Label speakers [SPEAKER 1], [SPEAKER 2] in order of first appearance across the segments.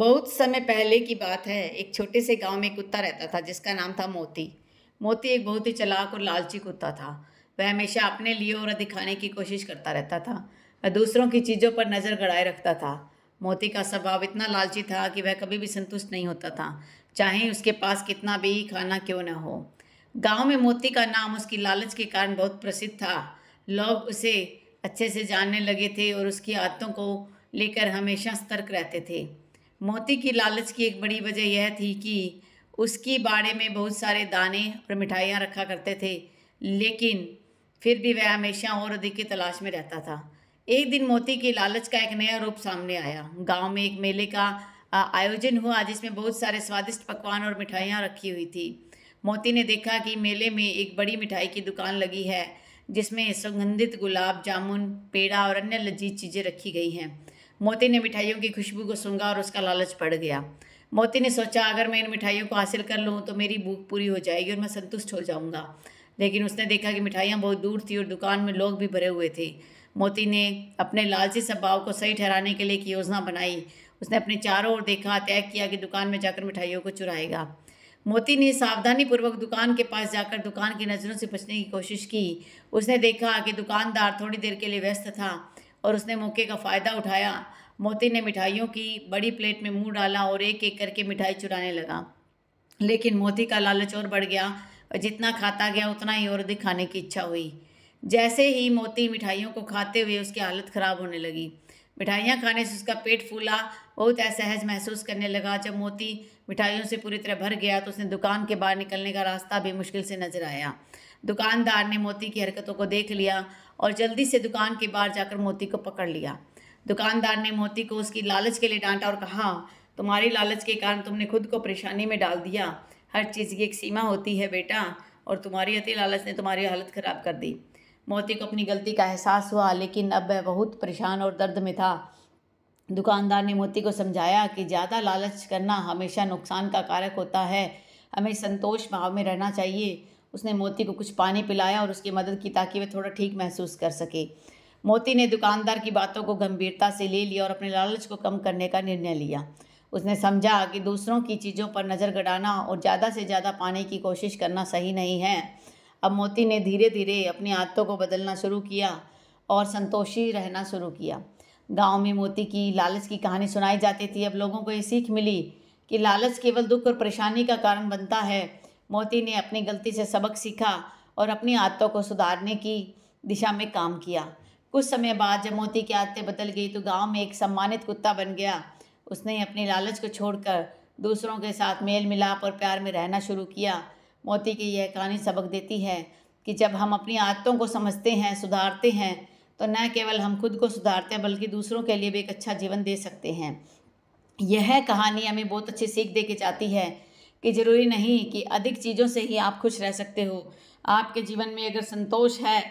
[SPEAKER 1] बहुत समय पहले की बात है एक छोटे से गांव में कुत्ता रहता था जिसका नाम था मोती मोती एक बहुत ही चलाक और लालची कुत्ता था वह हमेशा अपने लिए और दिखाने की कोशिश करता रहता था वह दूसरों की चीज़ों पर नज़र गड़ाए रखता था मोती का स्वभाव इतना लालची था कि वह कभी भी संतुष्ट नहीं होता था चाहे उसके पास कितना भी खाना क्यों न हो गांव में मोती का नाम उसकी लालच के कारण बहुत प्रसिद्ध था लोग उसे अच्छे से जानने लगे थे और उसकी आदतों को लेकर हमेशा सतर्क रहते थे मोती की लालच की एक बड़ी वजह यह थी कि उसकी बाड़े में बहुत सारे दाने और मिठाइयाँ रखा करते थे लेकिन फिर भी वह हमेशा और अधिक की तलाश में रहता था एक दिन मोती की लालच का एक नया रूप सामने आया गांव में एक मेले का आयोजन हुआ जिसमें बहुत सारे स्वादिष्ट पकवान और मिठाइयाँ रखी हुई थी मोती ने देखा कि मेले में एक बड़ी मिठाई की दुकान लगी है जिसमें सुगंधित गुलाब जामुन पेड़ा और अन्य लजीज चीज़ें रखी गई हैं मोती ने मिठाइयों की खुशबू को सूंघा और उसका लालच पड़ गया मोती ने सोचा अगर मैं इन मिठाइयों को हासिल कर लूँ तो मेरी भूख पूरी हो जाएगी और मैं संतुष्ट हो जाऊँगा लेकिन उसने देखा कि मिठाइयाँ बहुत दूर थी और दुकान में लोग भी भरे हुए थे मोती ने अपने लालची स्वभाव को सही ठहराने के लिए एक योजना बनाई उसने अपने चारों ओर देखा तय किया कि दुकान में जाकर मिठाइयों को चुराएगा मोती ने सावधानीपूर्वक दुकान के पास जाकर दुकान की नज़रों से बचने की कोशिश की उसने देखा कि दुकानदार थोड़ी देर के लिए व्यस्त था और उसने मौके का फ़ायदा उठाया मोती ने मिठाइयों की बड़ी प्लेट में मुंह डाला और एक एक करके मिठाई चुराने लगा लेकिन मोती का लालच और बढ़ गया और जितना खाता गया उतना ही और अधिक खाने की इच्छा हुई जैसे ही मोती मिठाइयों को खाते हुए उसकी हालत ख़राब होने लगी मिठाइयाँ खाने से उसका पेट फूला बहुत असहज महसूस करने लगा जब मोती मिठाइयों से पूरी तरह भर गया तो उसने दुकान के बाहर निकलने का रास्ता भी मुश्किल से नजर आया दुकानदार ने मोती की हरकतों को देख लिया और जल्दी से दुकान के बाहर जाकर मोती को पकड़ लिया दुकानदार ने मोती को उसकी लालच के लिए डांटा और कहा तुम्हारी लालच के कारण तुमने खुद को परेशानी में डाल दिया हर चीज़ की एक सीमा होती है बेटा और तुम्हारी अति लालच ने तुम्हारी हालत ख़राब कर दी मोती को अपनी गलती का एहसास हुआ लेकिन अब वह बहुत परेशान और दर्द में था दुकानदार ने मोती को समझाया कि ज़्यादा लालच करना हमेशा नुकसान का कारक होता है हमें संतोष भाव में रहना चाहिए उसने मोती को कुछ पानी पिलाया और उसकी मदद की ताकि वह थोड़ा ठीक महसूस कर सके मोती ने दुकानदार की बातों को गंभीरता से ले लिया और अपने लालच को कम करने का निर्णय लिया उसने समझा कि दूसरों की चीज़ों पर नज़र गड़ाना और ज़्यादा से ज़्यादा पाने की कोशिश करना सही नहीं है अब मोती ने धीरे धीरे अपनी आदतों को बदलना शुरू किया और संतोषी रहना शुरू किया गांव में मोती की लालच की कहानी सुनाई जाती थी अब लोगों को ये सीख मिली कि लालच केवल दुख और परेशानी का कारण बनता है मोती ने अपनी गलती से सबक सीखा और अपनी आदतों को सुधारने की दिशा में काम किया कुछ समय बाद जब मोती की आदतें बदल गई तो गांव में एक सम्मानित कुत्ता बन गया उसने अपनी लालच को छोड़कर दूसरों के साथ मेल मिलाप और प्यार में रहना शुरू किया मोती की यह कहानी सबक देती है कि जब हम अपनी आदतों को समझते हैं सुधारते हैं तो न केवल हम खुद को सुधारते हैं बल्कि दूसरों के लिए भी एक अच्छा जीवन दे सकते हैं यह कहानी हमें बहुत अच्छी सीख दे के जाती है कि ज़रूरी नहीं कि अधिक चीज़ों से ही आप खुश रह सकते हो आपके जीवन में अगर संतोष है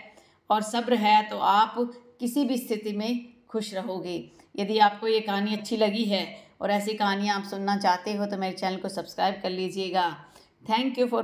[SPEAKER 1] और सब्र है तो आप किसी भी स्थिति में खुश रहोगे यदि आपको ये कहानी अच्छी लगी है और ऐसी कहानियाँ आप सुनना चाहते हो तो मेरे चैनल को सब्सक्राइब कर लीजिएगा थैंक यू फॉर